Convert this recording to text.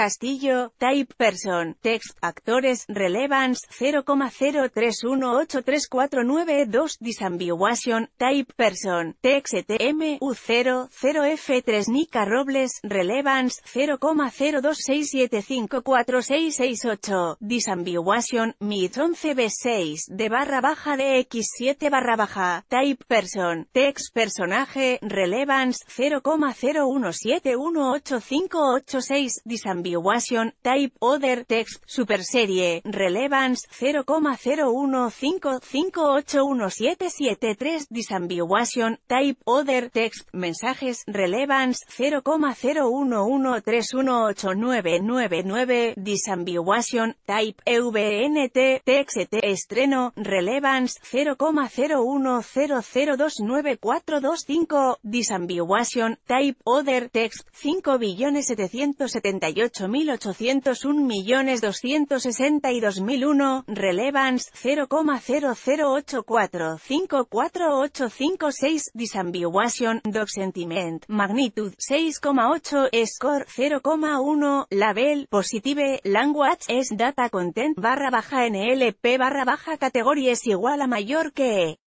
Castillo, Type Person, Text, Actores, Relevance, 0,03183492 Disambiguation, Type Person, Text, ETM, U00F3 Nica Robles, Relevance, 0,026754668 Disambiguation, MIT 11B6, de barra baja de X7 barra baja, Type Person, Text Personaje, Relevance, 0,01718586, Disambiguation, Disambiguation, Type Other Text, Super Serie, Relevance 0,015581773 Disambiguation, Type Other Text, Mensajes, Relevance 0,011318999 Disambiguation, Type EVNT, Text e Estreno, Relevance 0,010029425 Disambiguation, Type Other Text 5 8.801.262.001, Relevance 0,008454856, Disambiguation, Dog Sentiment, Magnitude 6,8, Score 0,1, Label, Positive, Language, es Data Content, barra baja NLP, barra baja categoría igual a mayor que